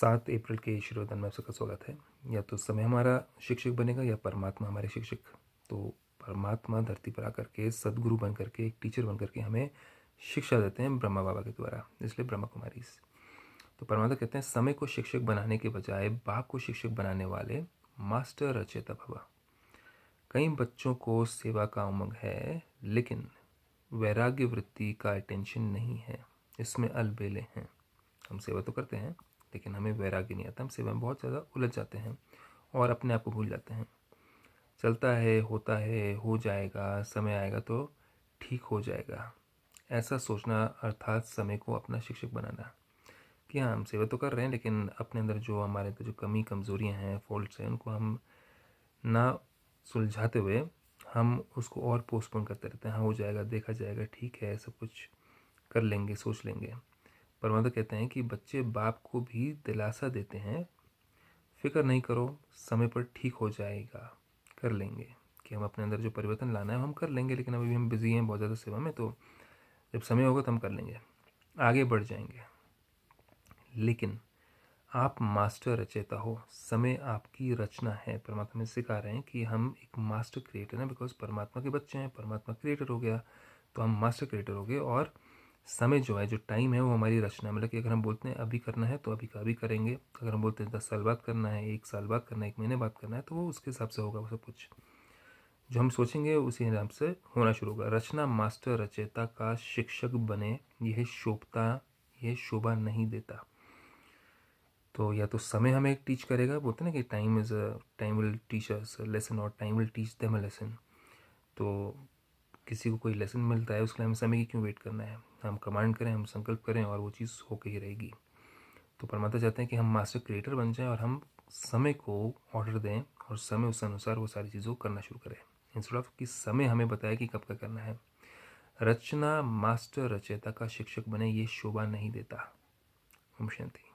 सात अप्रैल के शिरोधन में आप सबका स्वागत है या तो समय हमारा शिक्षक बनेगा या परमात्मा हमारे शिक्षक तो परमात्मा धरती पर आकर के सदगुरु बन करके एक टीचर बन करके हमें शिक्षा देते हैं ब्रह्मा बाबा के द्वारा इसलिए ब्रह्मा कुमारी तो परमात्मा कहते हैं समय को शिक्षक बनाने के बजाय बाप को शिक्षक बनाने वाले मास्टर रचेता बाबा कई बच्चों को सेवा का उमंग है लेकिन वैराग्य वृत्ति का अटेंशन नहीं है इसमें अलबेले हैं हम सेवा तो करते हैं लेकिन हमें वैराग्य नहीं आता हम सेवा में बहुत ज़्यादा उलझ जाते हैं और अपने आप को भूल जाते हैं चलता है होता है हो जाएगा समय आएगा तो ठीक हो जाएगा ऐसा सोचना अर्थात समय को अपना शिक्षक बनाना कि हाँ हम सेवा तो कर रहे हैं लेकिन अपने अंदर जो हमारे अंदर जो कमी कमजोरियां हैं फॉल्ट्स हैं उनको हम ना सुलझाते हुए हम उसको और पोस्टपोन करते रहते हैं हाँ हो जाएगा देखा जाएगा ठीक है सब कुछ कर लेंगे सोच लेंगे परमानंद कहते हैं कि बच्चे बाप को भी दिलासा देते हैं फिक्र नहीं करो समय पर ठीक हो जाएगा कर लेंगे कि हम अपने अंदर जो परिवर्तन लाना है हम कर लेंगे लेकिन अभी भी हम बिज़ी हैं बहुत ज़्यादा सेवा में तो जब समय होगा तो हम कर लेंगे आगे बढ़ जाएंगे लेकिन आप मास्टर रचेता हो समय आपकी रचना है परमात्मा में सिखा रहे हैं कि हम एक मास्टर क्रिएटर हैं बिकॉज परमात्मा के बच्चे हैं परमात्मा क्रिएटर हो गया तो हम मास्टर क्रिएटर हो गए और समय जो है जो टाइम है वो हमारी रचना मतलब कि अगर हम बोलते हैं अभी करना है तो अभी का अभी करेंगे अगर हम बोलते हैं दस साल बाद करना है एक साल बाद करना है एक महीने बाद करना है तो वो उसके हिसाब से होगा वो सब कुछ जो हम सोचेंगे उसी हिसाब से होना शुरू होगा रचना मास्टर रचयिता का शिक्षक बने यह शोभता यह शोभा नहीं देता तो या तो समय हमें एक टीच करेगा बोलते ना कि time is a time will teach us lesson और time will teach them a lesson तो किसी को कोई लेसन मिलता है उसके लिए हमें समय की क्यों वेट करना है हम कमांड करें हम संकल्प करें और वो चीज़ होकर ही रहेगी तो परमात्मा चाहते हैं कि हम मास्टर क्रिएटर बन जाएं और हम समय को ऑर्डर दें और समय उस अनुसार वो सारी चीज़ों को करना शुरू करें इंस्टेड ऑफ कि समय हमें बताए कि कब का करना है रचना मास्टर रचयिता का शिक्षक बने ये शोभा नहीं देता ओम शांति